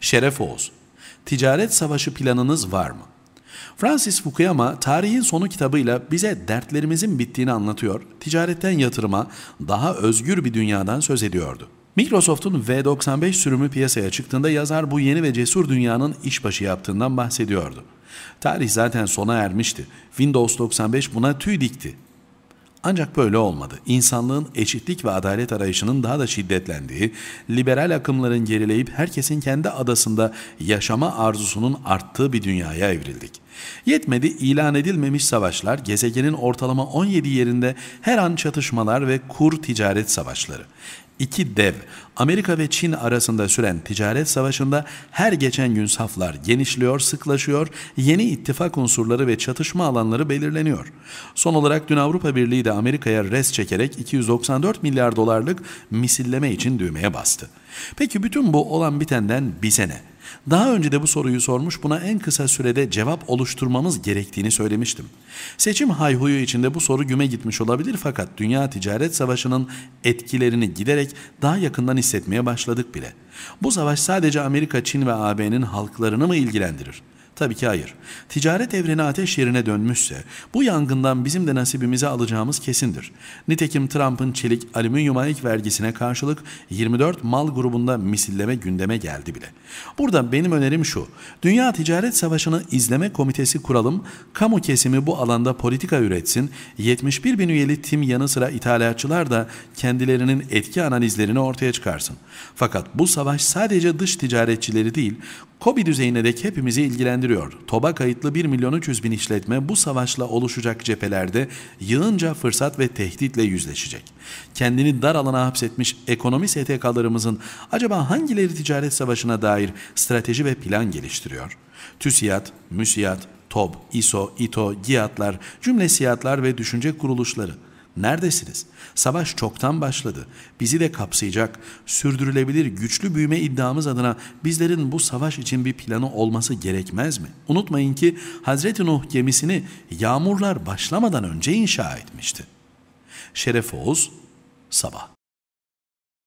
Şeref Oğuz, ticaret savaşı planınız var mı? Francis Fukuyama tarihin sonu kitabıyla bize dertlerimizin bittiğini anlatıyor, ticaretten yatırıma daha özgür bir dünyadan söz ediyordu. Microsoft'un V95 sürümü piyasaya çıktığında yazar bu yeni ve cesur dünyanın işbaşı yaptığından bahsediyordu. Tarih zaten sona ermişti. Windows 95 buna tüy dikti. Ancak böyle olmadı. İnsanlığın eşitlik ve adalet arayışının daha da şiddetlendiği, liberal akımların gerileyip herkesin kendi adasında yaşama arzusunun arttığı bir dünyaya evrildik. Yetmedi ilan edilmemiş savaşlar gezegenin ortalama 17 yerinde her an çatışmalar ve kur ticaret savaşları. İki dev Amerika ve Çin arasında süren ticaret savaşında her geçen gün saflar genişliyor, sıklaşıyor, yeni ittifak unsurları ve çatışma alanları belirleniyor. Son olarak dün Avrupa Birliği de Amerika'ya res çekerek 294 milyar dolarlık misilleme için düğmeye bastı. Peki bütün bu olan bitenden bize ne? Daha önce de bu soruyu sormuş buna en kısa sürede cevap oluşturmamız gerektiğini söylemiştim. Seçim hayhuyu içinde bu soru güme gitmiş olabilir fakat Dünya Ticaret Savaşı'nın etkilerini giderek daha yakından hissetmeye başladık bile. Bu savaş sadece Amerika, Çin ve AB'nin halklarını mı ilgilendirir? Tabii ki hayır. Ticaret evreni ateş yerine dönmüşse bu yangından bizim de nasibimizi alacağımız kesindir. Nitekim Trump'ın çelik alüminyum ek vergisine karşılık 24 mal grubunda misilleme gündeme geldi bile. Burada benim önerim şu. Dünya Ticaret Savaşı'nı izleme komitesi kuralım. Kamu kesimi bu alanda politika üretsin. 71 bin üyeli tim yanı sıra ithalatçılar da kendilerinin etki analizlerini ortaya çıkarsın. Fakat bu savaş sadece dış ticaretçileri değil, Kobi düzeyindeki hepimizi ilgilendiriyor. TOB'a kayıtlı 1 milyon 300 bin işletme bu savaşla oluşacak cephelerde yığınca fırsat ve tehditle yüzleşecek. Kendini dar alana hapsetmiş ekonomi STK'larımızın acaba hangileri ticaret savaşına dair strateji ve plan geliştiriyor? TÜSİAD, MÜSİAD, TOB, ISO, İTO, GİAD'lar, cümle siyatlar ve düşünce kuruluşları – Neredesiniz? Savaş çoktan başladı. Bizi de kapsayacak, sürdürülebilir güçlü büyüme iddiamız adına bizlerin bu savaş için bir planı olması gerekmez mi? Unutmayın ki Hazreti Nuh gemisini yağmurlar başlamadan önce inşa etmişti. Şeref Oğuz, Sabah